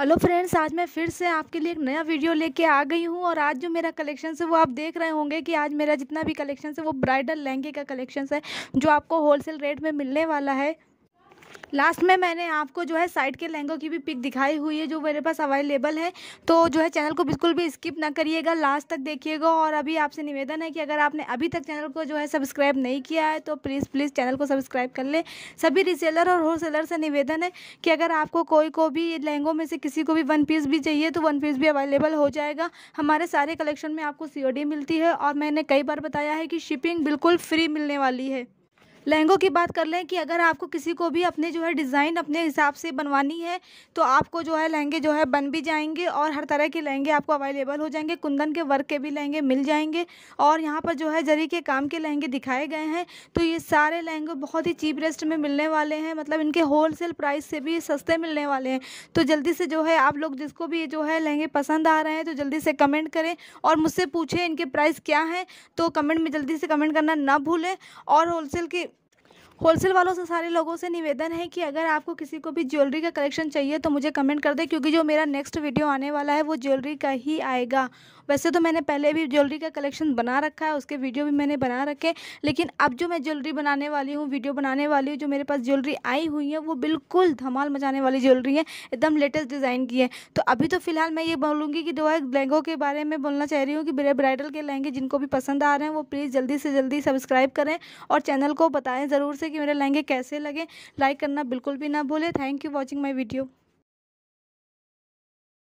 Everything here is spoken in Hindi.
हेलो फ्रेंड्स आज मैं फिर से आपके लिए एक नया वीडियो लेके आ गई हूँ और आज जो मेरा कलेक्शन है वो आप देख रहे होंगे कि आज मेरा जितना भी कलेक्शन है वो ब्राइडल लहंगे का कलेक्शन है जो आपको होलसेल रेट में मिलने वाला है लास्ट में मैंने आपको जो है साइड के लहंगों की भी पिक दिखाई हुई है जो मेरे पास अवेलेबल है तो जो है चैनल को बिल्कुल भी स्किप ना करिएगा लास्ट तक देखिएगा और अभी आपसे निवेदन है कि अगर आपने अभी तक चैनल को जो है सब्सक्राइब नहीं किया है तो प्लीज़ प्लीज़ चैनल को सब्सक्राइब कर लें सभी रिसेलर और होलसेलर से निवेदन है कि अगर आपको कोई को भी लहंगों में से किसी को भी वन पीस भी चाहिए तो वन पीस भी अवेलेबल हो जाएगा हमारे सारे कलेक्शन में आपको सी मिलती है और मैंने कई बार बताया है कि शिपिंग बिल्कुल फ्री मिलने वाली है लहंगों की बात कर लें कि अगर आपको किसी को भी अपने जो है डिज़ाइन अपने हिसाब से बनवानी है तो आपको जो है लहंगे जो है बन भी जाएंगे और हर तरह के लहंगे आपको अवेलेबल हो जाएंगे कुंदन के वर्क के भी लहंगे मिल जाएंगे और यहाँ पर जो है जरी के काम के लहंगे दिखाए गए हैं तो ये सारे लहंगे बहुत ही चीप रेस्ट में मिलने वाले हैं मतलब इनके होल सेल प्राइस से भी सस्ते मिलने वाले हैं तो जल्दी से जो है आप लोग जिसको भी जो है लहंगे पसंद आ रहे हैं तो जल्दी से कमेंट करें और मुझसे पूछें इनके प्राइस क्या हैं तो कमेंट में जल्दी से कमेंट करना ना भूलें और होलसेल की होलसेल वालों से सारे लोगों से निवेदन है कि अगर आपको किसी को भी ज्वेलरी का कलेक्शन चाहिए तो मुझे कमेंट कर दें क्योंकि जो मेरा नेक्स्ट वीडियो आने वाला है वो ज्वेलरी का ही आएगा वैसे तो मैंने पहले भी ज्वेलरी का कलेक्शन बना रखा है उसके वीडियो भी मैंने बना रखे लेकिन अब जो मैं ज्वेलरी बनाने वाली हूँ वीडियो बनाने वाली हूँ जो मेरे पास ज्वेलरी आई हुई है वो बिल्कुल धमाल मचाने वाली ज्वेलरी है एकदम लेटेस्ट डिज़ाइन की है तो अभी तो फिलहाल मैं ये बोलूँगी कि दो लहंगों के बारे में बोलना चाह रही हूँ कि मेरे ब्राइडल के लहंगे जिनको भी पसंद आ रहे हैं वो प्लीज़ जल्दी से जल्दी सब्सक्राइब करें और चैनल को बताएँ ज़रूर से कि मेरे लहंगे कैसे लगे लाइक करना बिल्कुल भी ना भूले thank you watching my video